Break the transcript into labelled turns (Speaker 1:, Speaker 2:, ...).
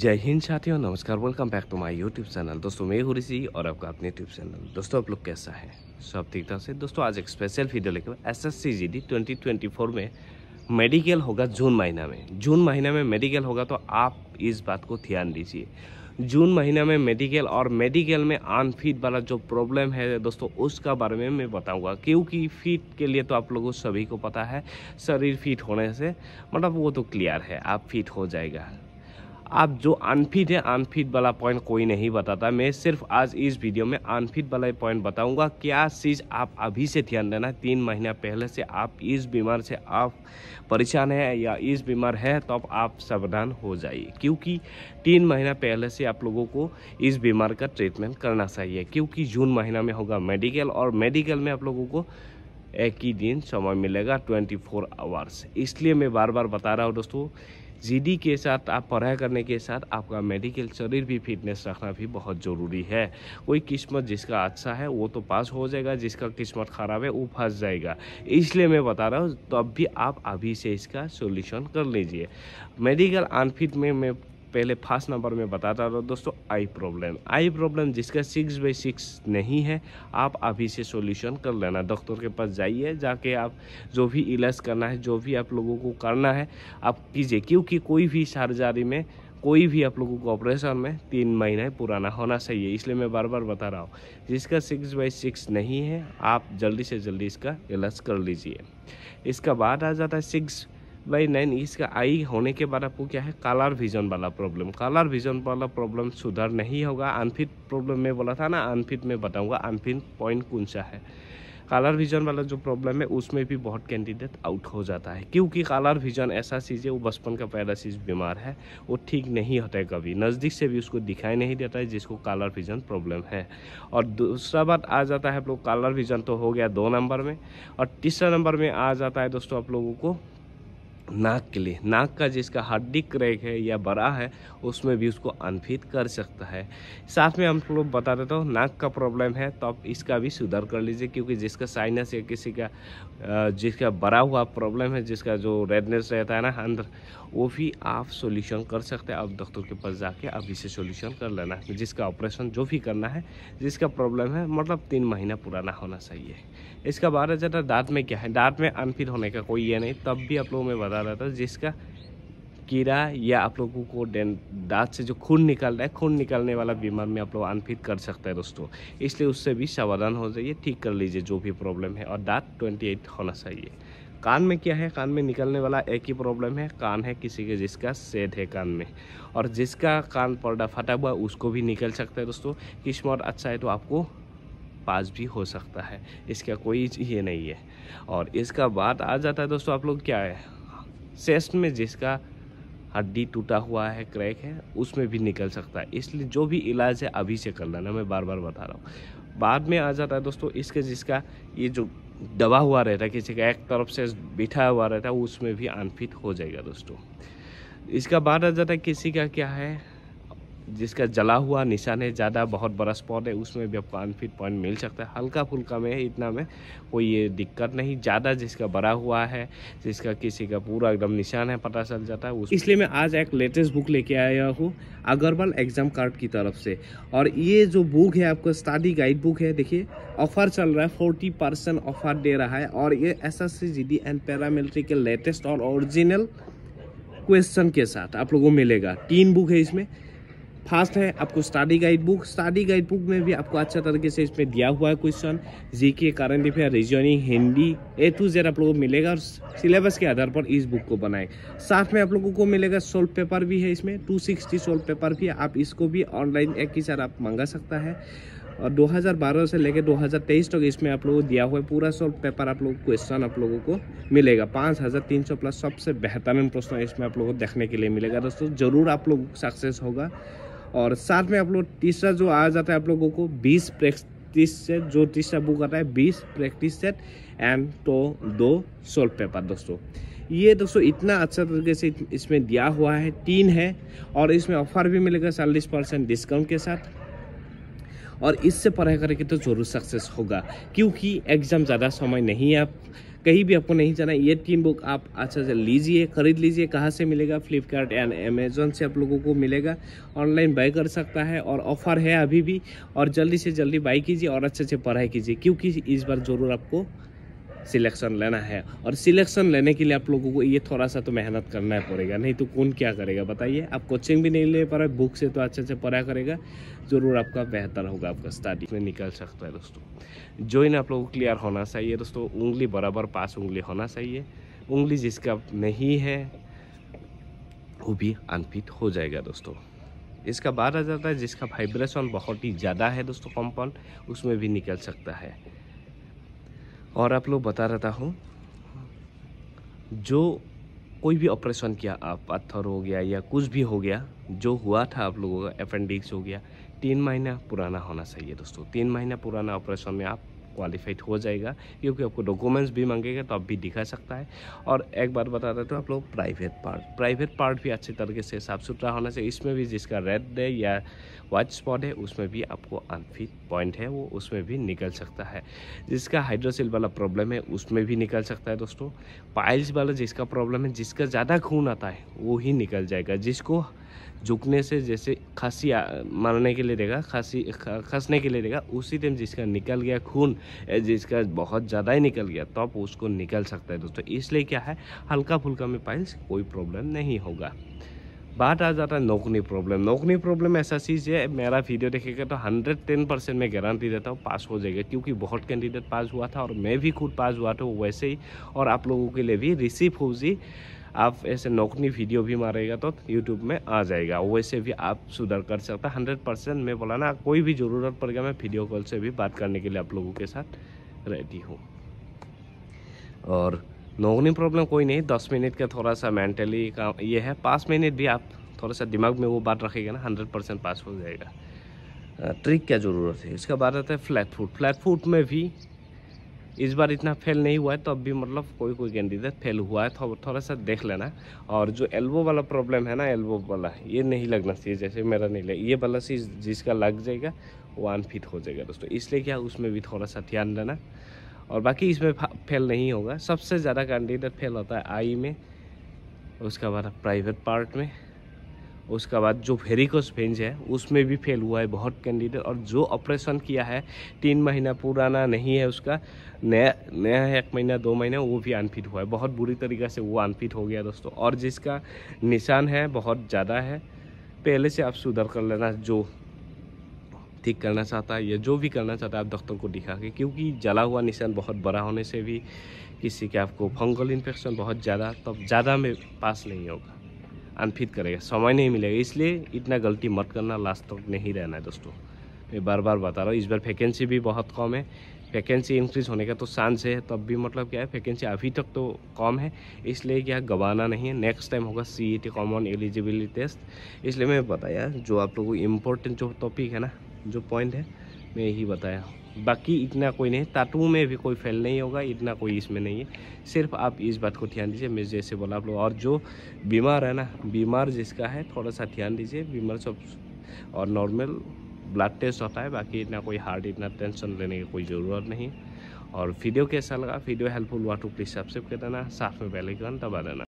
Speaker 1: जय हिंद साथियों नमस्कार welcome back to my YouTube channel दोस्तों मैं हूँ ऋषि और आपका अपने यूट्यूब चैनल दोस्तों आप लोग कैसा है सब ठीक ठाक से दोस्तों आज एक स्पेशल वीडियो लेकर S S C G D twenty twenty four में मेडिकल होगा जून महीना में जून महीना में मेडिकल होगा तो आप इस बात को ध्यान दीजिए जून महीना में मेडिकल और मेडिकल में अनफिट वाला जो प्रॉब्लम है दोस्तों उसका बारे में मैं बताऊंगा क्योंकि फिट के लिए तो आप लोगों सभी को पता है शरीर फिट होने से मतलब वो तो क्लियर है आप फिट हो जाएगा आप जो अनफिट है अनफिट वाला पॉइंट कोई नहीं बताता मैं सिर्फ आज इस वीडियो में अनफिट वाला पॉइंट बताऊंगा क्या चीज़ आप अभी से ध्यान देना तीन महीना पहले से आप इस बीमार से आप परेशान है या इस बीमार है तो आप सावधान हो जाइए क्योंकि तीन महीना पहले से आप लोगों को इस बीमार का ट्रीटमेंट करना चाहिए क्योंकि जून महीना में होगा मेडिकल और मेडिकल में आप लोगों को एक ही दिन समय मिलेगा 24 आवर्स इसलिए मैं बार बार बता रहा हूँ दोस्तों जीडी के साथ आप पढ़ाई करने के साथ आपका मेडिकल शरीर भी फिटनेस रखना भी बहुत ज़रूरी है कोई किस्मत जिसका अच्छा है वो तो पास हो जाएगा जिसका किस्मत ख़राब है वो फंस जाएगा इसलिए मैं बता रहा हूँ तब तो भी आप अभी से इसका सोल्यूशन कर लीजिए मेडिकल अनफिट में मैं पहले फर्स्ट नंबर में बताता रहा दोस्तों आई प्रॉब्लम आई प्रॉब्लम जिसका सिक्स बाई सिक्स नहीं है आप अभी से सॉल्यूशन कर लेना डॉक्टर के पास जाइए जाके आप जो भी इलाज करना है जो भी आप लोगों को करना है आप कीजिए क्योंकि कोई भी सर्जरी में कोई भी आप लोगों को ऑपरेशन में तीन महीने पुराना होना चाहिए इसलिए मैं बार बार बता रहा हूँ जिसका सिक्स बाई सिक्स नहीं है आप जल्दी से जल्दी इसका इलाज कर लीजिए इसका बाद आ जाता है सिक्स बाई नाइन इसका आई होने के बाद आपको क्या है कलर विजन वाला प्रॉब्लम कलर विजन वाला प्रॉब्लम सुधर नहीं होगा अनफिट प्रॉब्लम में बोला था ना अनफिट में बताऊंगा अनफिट पॉइंट कौन सा है कलर विजन वाला जो प्रॉब्लम है उसमें भी बहुत कैंडिडेट आउट हो जाता है क्योंकि कलर विजन ऐसा चीज़ है वो बचपन का चीज बीमार है वो ठीक नहीं होता है कभी नज़दीक से भी उसको दिखाई नहीं देता है जिसको कलर विजन प्रॉब्लम है और दूसरा बात आ जाता है आप लोग कलर विजन तो हो गया दो नंबर में और तीसरा नंबर में आ जाता है दोस्तों आप लोगों को नाक के लिए नाक का जिसका हड्डी क्रैक है या बड़ा है उसमें भी उसको अनफिट कर सकता है साथ में हम लोग बता देता हूँ नाक का प्रॉब्लम है तो आप इसका भी सुधार कर लीजिए क्योंकि जिसका साइनस या किसी का जिसका बड़ा हुआ प्रॉब्लम है जिसका जो रेडनेस रहता है ना अंदर वो भी आप सोल्यूशन कर सकते हैं आप डॉक्टर के पास जाके आप इसे सोल्यूशन कर लेना जिसका ऑपरेशन जो भी करना है जिसका प्रॉब्लम है मतलब तीन महीना पुराना होना चाहिए इसका बारह ज़्यादा दाँत में क्या है दाँत में अनफिट होने का कोई ये नहीं तब भी आप लोगों में बता रहा था जिसका कीड़ा या आप लोगों को दांत से जो खून निकल रहा है खून निकलने वाला बीमार में आप लोग अनफिट कर सकते हैं दोस्तों इसलिए उससे भी सावधान हो जाइए ठीक कर लीजिए जो भी प्रॉब्लम है और दांत 28 होना चाहिए कान में क्या है कान में निकलने वाला एक ही प्रॉब्लम है कान है किसी के जिसका सेट है कान में और जिसका कान पर्दा फटा हुआ उसको भी निकल सकता है दोस्तों किस्मत अच्छा है तो आपको पास भी हो सकता है इसका कोई ये नहीं है और इसका बात आ जाता है दोस्तों आप लोग क्या है चेस्ट में जिसका हड्डी टूटा हुआ है क्रैक है उसमें भी निकल सकता है इसलिए जो भी इलाज है अभी से कर लेना मैं बार बार बता रहा हूँ बाद में आ जाता है दोस्तों इसके जिसका ये जो दबा हुआ रहता है किसी का एक तरफ से बिठा हुआ रहता है उसमें भी अनफिट हो जाएगा दोस्तों इसका बाद आ जाता है किसी का क्या है जिसका जला हुआ निशान है ज़्यादा बहुत बड़ा स्पॉट है उसमें भी आपको फीट पॉइंट मिल सकता है हल्का फुल्का में इतना में कोई ये दिक्कत नहीं ज़्यादा जिसका बड़ा हुआ है जिसका किसी का पूरा एकदम निशान है पता चल जाता है इसलिए मैं आज एक लेटेस्ट बुक लेके आया हूँ अग्रवाल एग्ज़ाम कार्ड की तरफ से और ये जो बुक है आपका स्टडी गाइड बुक है देखिए ऑफर चल रहा है फोर्टी परसेंट ऑफर दे रहा है और ये S S C G D and paramilitary के लेटेस्ट और ओरिजिनल क्वेश्चन के साथ आप लोगों को मिलेगा तीन बुक है इसमें फास्ट है आपको study guide book study guide book में भी आपको अच्छा तरीके से इसमें दिया हुआ है question G K current affair reasoning Hindi A to Z आप लोगों को मिलेगा और सिलेबस के आधार पर इस बुक को बनाए साथ में आप लोगों को मिलेगा सोल्व पेपर भी है इसमें टू सिक्सटी सोल्व पेपर भी है आप इसको भी ऑनलाइन एक ही साथ आप मंगा सकता है और 2012 से लेकर 2023 तक तो इसमें आप लोगों को दिया हुआ है पूरा सोल्व पेपर आप लोगों क्वेश्चन आप लोगों को मिलेगा 5300 प्लस सबसे बेहतरीन प्रश्न इसमें आप लोगों को देखने के लिए मिलेगा दोस्तों ज़रूर आप लोग सक्सेस होगा और साथ में आप लोग तीसरा जो आ जाता है आप लोगों को बीस प्रैक्टिस सेट जो तीसरा बुक आता है बीस प्रैक्टिस सेट एंड तो दो सोल्व पेपर दोस्तों ये दोस्तों इतना अच्छा तरीके से इसमें दिया हुआ है तीन है और इसमें ऑफर भी मिलेगा चालीस परसेंट डिस्काउंट के साथ और इससे पढ़ाई करके तो जरूर सक्सेस होगा क्योंकि एग्ज़ाम ज़्यादा समय नहीं है कहीं भी आपको नहीं जाना ये तीन बुक आप अच्छा से लीजिए खरीद लीजिए कहाँ से मिलेगा फ्लिपकार्ट एंड अमेजोन से आप लोगों को मिलेगा ऑनलाइन बाई कर सकता है और ऑफर है अभी भी और जल्दी से जल्दी बाई कीजिए और अच्छे से पढ़ाई कीजिए क्योंकि इस बार ज़रूर आपको सिलेक्शन लेना है और सिलेक्शन लेने के लिए आप लोगों को ये थोड़ा सा तो मेहनत करना ही पड़ेगा नहीं तो कौन क्या करेगा बताइए आप कोचिंग भी नहीं ले पा रहे बुक से तो अच्छे से पढ़ा करेगा ज़रूर आपका बेहतर होगा आपका स्टडी में निकल सकता है दोस्तों ज्वाइन आप लोगों को क्लियर होना चाहिए दोस्तों उंगली बराबर पास उंगली होना चाहिए उंगली जिसका नहीं है वो भी अनफिट हो जाएगा दोस्तों इसका आ जाता है जिसका वाइब्रेशन बहुत ही ज़्यादा है दोस्तों कंपन उसमें भी निकल सकता है और आप लोग बता रहता हूँ जो कोई भी ऑपरेशन किया आप पत्थर हो गया या कुछ भी हो गया जो हुआ था आप लोगों का अपेंडिक्स हो गया तीन महीना पुराना होना चाहिए दोस्तों तीन महीना पुराना ऑपरेशन में आप क्वालिफाइड हो जाएगा क्योंकि आपको डॉक्यूमेंट्स भी मांगेगा तो आप भी दिखा सकता है और एक बार बता देते तो हूँ आप लोग प्राइवेट पार्ट प्राइवेट पार्ट भी अच्छे तरीके से साफ़ सुथरा होना चाहिए इसमें भी जिसका रेड है या वाइट स्पॉट है उसमें भी आपको अनफिट पॉइंट है वो उसमें भी निकल सकता है जिसका हाइड्रोसिल वाला प्रॉब्लम है उसमें भी निकल सकता है दोस्तों पाइल्स वाला जिसका प्रॉब्लम है जिसका ज़्यादा खून आता है वो ही निकल जाएगा जिसको झुकने से जैसे खांसी मारने के लिए देगा खांसी खसने के लिए देगा उसी टाइम जिसका निकल गया खून जिसका बहुत ज़्यादा ही निकल गया तब तो उसको निकल सकता है दोस्तों इसलिए क्या है हल्का फुल्का में पाइल्स कोई प्रॉब्लम नहीं होगा बात आ जाता है नौकनी प्रॉब्लम नौकनी प्रॉब्लम ऐसा चीज़ है मेरा वीडियो देखेगा तो हंड्रेड टेन परसेंट मैं गारंटी देता हूँ पास हो जाएगा क्योंकि बहुत कैंडिडेट पास हुआ था और मैं भी खुद पास हुआ था वैसे ही और आप लोगों के लिए भी रिसीव हो जी आप ऐसे नौकनी वीडियो भी मारेगा तो यूट्यूब में आ जाएगा वैसे भी आप सुधर कर सकते हैं हंड्रेड परसेंट मैं बोला ना कोई भी ज़रूरत पड़ गया मैं वीडियो कॉल से भी बात करने के लिए आप लोगों के साथ रेडी हूँ और नौकनी प्रॉब्लम कोई नहीं दस मिनट का थोड़ा सा मेंटली काम ये है पाँच मिनट भी आप थोड़ा सा दिमाग में वो बात रखेगा ना हंड्रेड परसेंट पास हो जाएगा ट्रिक क्या ज़रूरत है इसका बात आता है फ्लैट फूट फ्लैट फूट में भी इस बार इतना फेल नहीं हुआ है तो अब भी मतलब कोई कोई कैंडिडेट फेल हुआ है थो, थोड़ा सा देख लेना और जो एल्बो वाला प्रॉब्लम है ना एल्बो वाला ये नहीं लगना चाहिए जैसे मेरा नहीं लगे ये वाला चीज जिसका लग जाएगा वो अनफिट हो जाएगा दोस्तों इसलिए क्या उसमें भी थोड़ा सा ध्यान देना और बाकी इसमें फेल नहीं होगा सबसे ज़्यादा कैंडिडेट फेल होता है आई में उसके बाद प्राइवेट पार्ट में उसके बाद जो वेरिकोस फेंज है उसमें भी फेल हुआ है बहुत कैंडिडेट और जो ऑपरेशन किया है तीन महीना पुराना नहीं है उसका नया नया है एक महीना दो महीना वो भी अनफिट हुआ है बहुत बुरी तरीक़े से वो अनफिट हो गया दोस्तों और जिसका निशान है बहुत ज़्यादा है पहले से आप सुधर कर लेना जो ठीक करना चाहता है या जो भी करना चाहता है आप डॉक्टर को दिखा के क्योंकि जला हुआ निशान बहुत बड़ा होने से भी किसी के आपको फंगल इन्फेक्शन बहुत ज़्यादा तब ज़्यादा में पास नहीं होगा अनफिट करेगा समय नहीं मिलेगा इसलिए इतना गलती मत करना लास्ट तक नहीं रहना है दोस्तों मैं बार बार बता रहा हूँ इस बार वैकेंसी भी बहुत कम है वैकेंसी इंक्रीज़ होने का तो चांस है तब भी मतलब क्या है वैकेंसी अभी तक तो कम है इसलिए क्या गवाना नहीं है नेक्स्ट टाइम होगा C E T common eligibility test इसलिए मैं बताया जो आप लोगों को इम्पोर्टेंट जो टॉपिक है ना जो पॉइंट है मैं यही बताया बाकी इतना कोई नहीं टाटू में भी कोई फेल नहीं होगा इतना कोई इसमें नहीं है सिर्फ आप इस बात को ध्यान दीजिए मैं जैसे बोला आप लोग और जो बीमार है ना बीमार जिसका है थोड़ा सा ध्यान दीजिए बीमार सब और नॉर्मल ब्लड टेस्ट होता है बाकी इतना कोई हार्ट इतना टेंशन लेने की कोई ज़रूरत नहीं और वीडियो कैसा लगा वीडियो हेल्पफुल हुआ तो प्लीज़ सब्सक्राइब कर देना साथ में पहले आइकन दबा देना